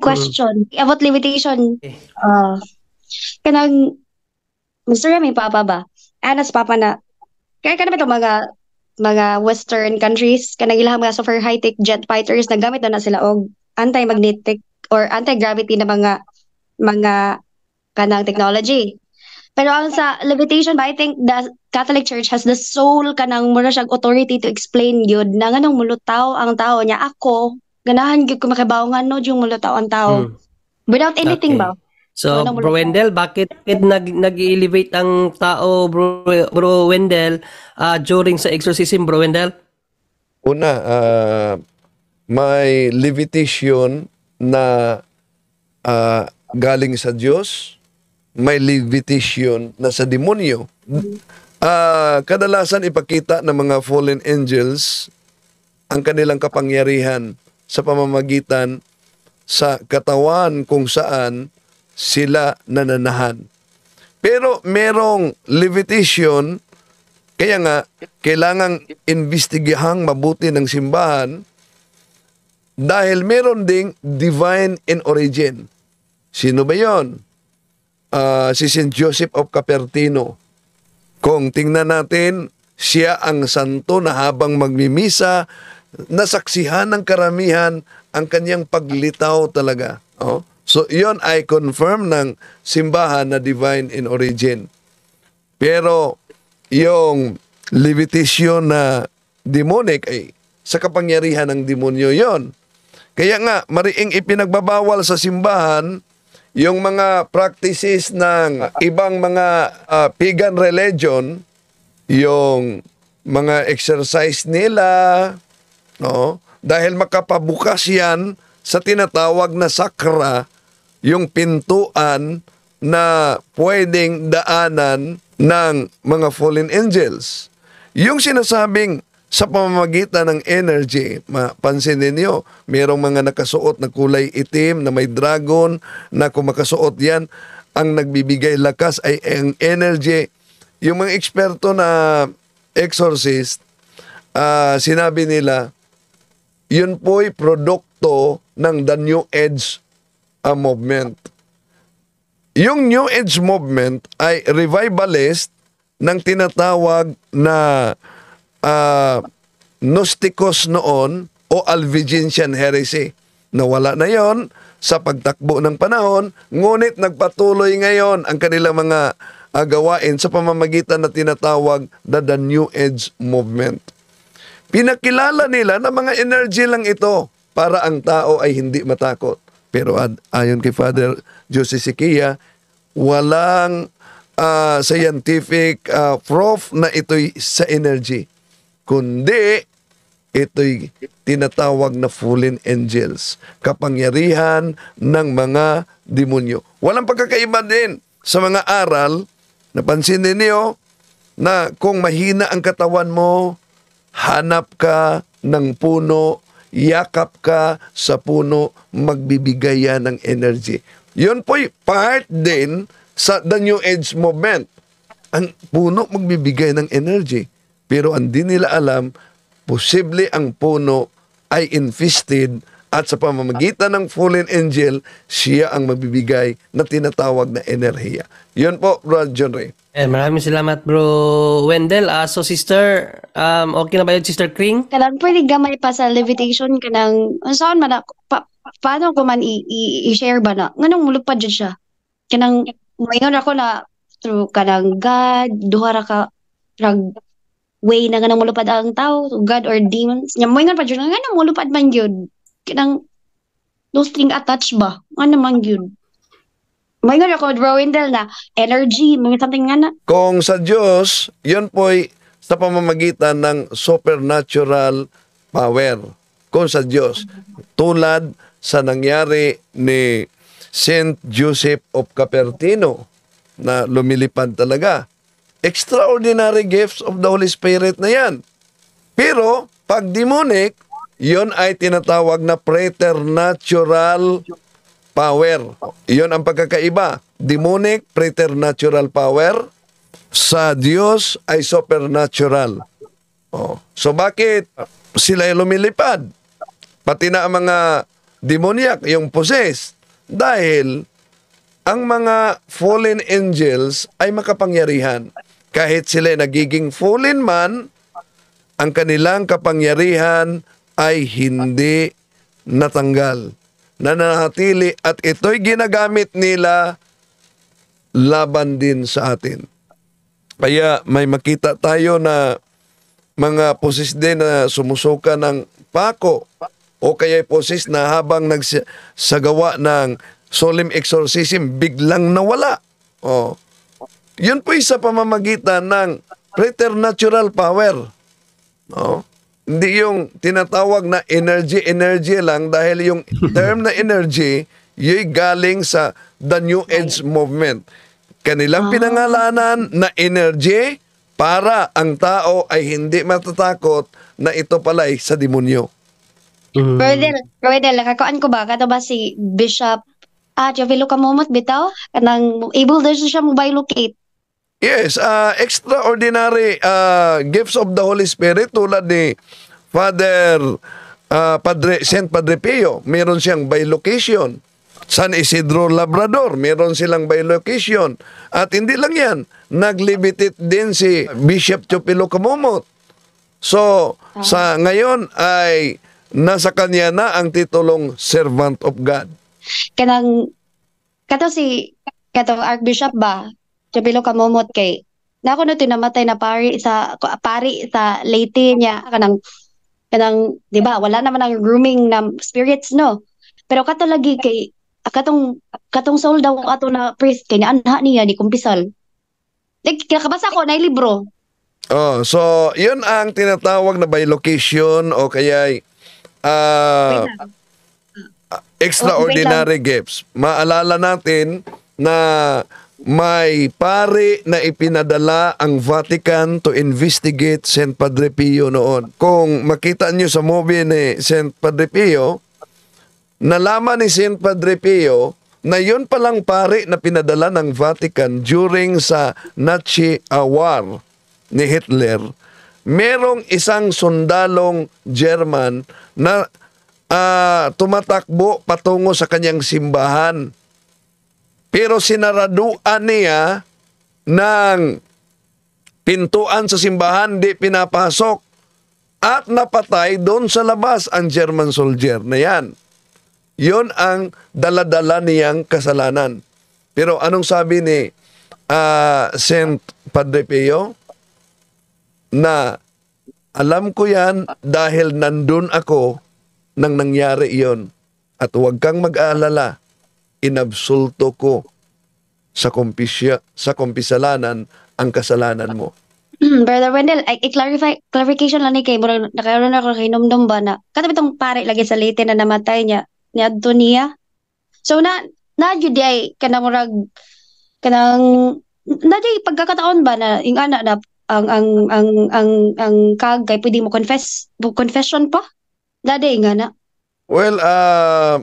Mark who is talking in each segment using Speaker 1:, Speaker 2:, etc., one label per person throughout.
Speaker 1: question mm. about limitation. Okay. Uh, kanang Mr. Remy papa ba? Anas papa na kaya kanang ito mga mga western countries kanang ilang mga super high tech jet fighters nagamit na na sila og anti-magnetic or anti-gravity na mga mga kanang technology. Pero ang sa levitation, I think the Catholic Church has the sole kanang mura siyang authority to explain yun na nganong mulutaw ang tao niya. Ako, ganahan gyud ko makibaw nga no yung mulutaw ang tao. Hmm. Without anything okay. ba? So, Bro Wendell, bakit nag nag-elevate ang tao, Bro, bro Wendell, uh, during sa exorcism, Bro Wendell?
Speaker 2: Una, uh, may levitation na uh, galing sa Diyos, may levitation na sa demonyo. Uh, kadalasan ipakita ng mga fallen angels ang kanilang kapangyarihan sa pamamagitan sa katawan kung saan sila nananahan. Pero merong levitation, kaya nga kailangang investigahang mabuti ng simbahan dahil meron ding divine in origin. Sino ba yon? Uh, ah, si St. Joseph of Capertino. Kung tingnan natin, siya ang santo na habang magmimisa, nasaksihan ng karamihan ang kanyang paglitaw talaga. Oh? So, yon ay confirm ng simbahan na divine in origin. Pero, yung levitation na demonic ay sa kapangyarihan ng demonyo yon. Kaya nga, mariing ipinagbabawal sa simbahan yung mga practices ng ibang mga uh, pagan religion, yung mga exercise nila, No? Dahil makapabukas yan sa tinatawag na sakra, yung pintuan na pwedeng daanan ng mga fallen angels. Yung sinasabing sa pamamagitan ng energy, mapansin ninyo, mayroong mga nakasuot na kulay itim na may dragon na kumakasuot yan, ang nagbibigay lakas ay ang energy. Yung mga eksperto na exorcist, uh, sinabi nila, yun po'y produkto ng the New Age uh, movement. Yung New Age movement ay revivalist ng tinatawag na uh, ah, Gnosticos noon o Albigensian heresy. Nawala na yon sa pagtakbo ng panahon, ngunit nagpatuloy ngayon ang kanilang mga uh, gawain sa pamamagitan na tinatawag na the New Age Movement. Pinakilala nila na mga energy lang ito para ang tao ay hindi matakot. Pero ayon kay Father Jose Sikia, walang uh, scientific uh, proof na ito'y sa energy. Kundi, ito'y tinatawag na fallen angels, kapangyarihan ng mga demonyo. Walang pagkakaiba din sa mga aral, napansin ninyo na kung mahina ang katawan mo, hanap ka ng puno, yakap ka sa puno, magbibigay yan ng energy. Yun po'y part din sa The New Age Movement. Ang puno magbibigay ng energy. Pero hindi nila alam, posible ang puno ay infested at sa pamamagitan ng fallen angel, siya ang mabibigay na tinatawag na enerhiya. Yun po, Bro John Ray. Eh, maraming
Speaker 1: salamat, bro Wendell. Uh, so, sister, um, okay na ba yun, sister Kring? Kanang pwede gamay pa sa levitation ka ng, ano, saan man ako, pa, paano ko man i-share ba na? Ngano'ng nung mulupad dyan siya. Kanang, mayon ako na, through kanang God, duhara ka, rag, way na nga nang mulupad ang tao, God or demons. Nga, mo nga pa dyan, nga nang mulupad man yun kinang no string attached ba? Ano man yun. May nga ako, Rowindel na, energy, mga something nga na.
Speaker 2: Kung sa Diyos, yun po'y sa pamamagitan ng supernatural power. Kung sa Diyos, tulad sa nangyari ni Saint Joseph of Capertino na lumilipad talaga. Extraordinary gifts of the Holy Spirit na yan. Pero, pag demonic, iyon ay tinatawag na preternatural power. Iyon ang pagkakaiba. Demonic, preternatural power. Sa Diyos ay supernatural. Oh. So bakit sila ay lumilipad? Pati na ang mga demoniac, yung possessed. Dahil ang mga fallen angels ay makapangyarihan. Kahit sila ay nagiging fallen man, ang kanilang kapangyarihan ay hindi natanggal. Nananatili at ito'y ginagamit nila laban din sa atin. Kaya may makita tayo na mga posis din na sumusuka ng pako o kaya posis na habang nagsagawa ng solemn exorcism, biglang nawala. Oh. Yun po isa pamamagitan ng preternatural power. Oh. Hindi yung tinatawag na energy-energy lang dahil yung term na energy, yun galing sa the New Age Movement. Kanilang ah. pinangalanan na energy para ang tao ay hindi matatakot na ito pala ay sa demonyo. Mm. Brother,
Speaker 1: brother, kakuan ko ba? Kato ba si Bishop Ah, Javelo Kamumot bitaw? Kanang able na siya mobile locate.
Speaker 2: Yes, uh, extraordinary uh, gifts of the Holy Spirit tulad ni Father uh, Padre, Saint Padre Pio, meron siyang by location. San Isidro Labrador, meron silang by location. At hindi lang yan, naglibitit din si Bishop Chupilo Kamumot. So, ah. sa ngayon ay nasa kanya na ang titulong Servant of God.
Speaker 1: Kanang, kato si, kato Archbishop ba, jabilo ka momot kay na ako na tinamatay na pari sa pari sa Leyte niya kanang kanang di ba wala naman ang grooming na spirits no pero kato lagi kay katong katong soul daw ato na priest kay anha niya ni kumpisal like kinakabasa ko na libro
Speaker 2: Oh, so yun ang tinatawag na by location o kaya uh, ah, ah, extraordinary oh, gifts. Maalala natin na may pare na ipinadala ang Vatican to investigate St. Padre Pio noon. Kung makita nyo sa movie ni St. Padre Pio, nalaman ni St. Padre Pio na yun palang pare na pinadala ng Vatican during sa Nazi ah, War ni Hitler, merong isang sundalong German na uh, tumatakbo patungo sa kanyang simbahan pero sinaraduan niya ng pintuan sa simbahan, di pinapasok. At napatay doon sa labas ang German soldier na yan. Yun ang daladala niyang kasalanan. Pero anong sabi ni uh, Saint Padre Pio? Na alam ko yan dahil nandun ako nang nangyari iyon. At huwag kang mag-aalala inabsulto ko sa kompisya, sa kompisalanan ang kasalanan mo.
Speaker 1: Mm, Brother Wendell, I, I clarify, clarification lang ni kay Murag, nakaroon ko kay Numdum ba na, katabi tong pare lagi sa late na namatay niya, ni Antonia. So na, na jud di ay, kanang Murag, kanang, na di pagkakataon ba na, ing anak na, ang, ang, ang, ang, ang kag, kay pwede mo confess, confession pa? Na di nga na.
Speaker 2: Well, uh,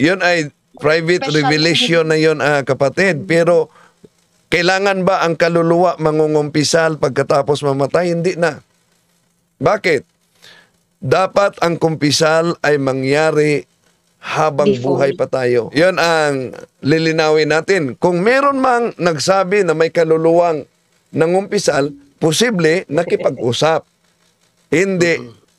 Speaker 2: yun ay private revelation na yon ah, kapatid. Pero kailangan ba ang kaluluwa mangungumpisal pagkatapos mamatay? Hindi na. Bakit? Dapat ang kumpisal ay mangyari habang Before. buhay pa tayo. Yon ang lilinawin natin. Kung meron mang nagsabi na may kaluluwang nangumpisal, posible nakipag-usap. Hindi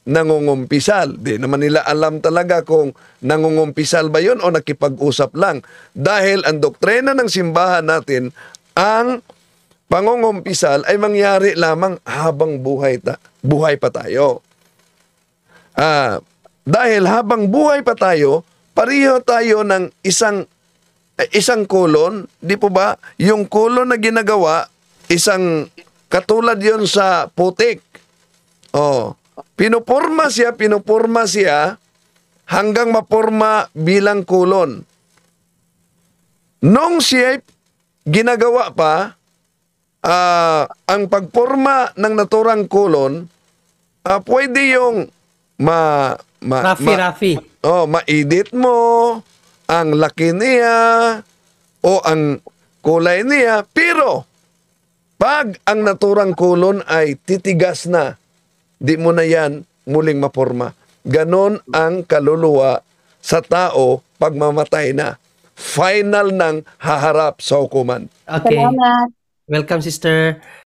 Speaker 2: nangungumpisal. Di naman nila alam talaga kung nangungumpisal ba yon o nakipag-usap lang. Dahil ang doktrina ng simbahan natin, ang pangungumpisal ay mangyari lamang habang buhay, ta- buhay pa tayo. Ah, dahil habang buhay pa tayo, pareho tayo ng isang eh, isang kolon, di po ba? Yung kolon na ginagawa, isang katulad yon sa putik. Oh, Pinuporma siya, pinuporma siya hanggang maporma bilang kulon. Nung siya ginagawa pa, uh, ang pagporma ng naturang kulon, uh, pwede yung ma... ma rafi, ma, rafi. Oh, ma-edit mo ang laki niya o ang kulay niya. Pero, pag ang naturang kulon ay titigas na, di mo na yan muling maporma. Ganon ang kaluluwa sa tao pag mamatay na. Final nang haharap sa hukuman. Okay. Welcome,
Speaker 1: sister.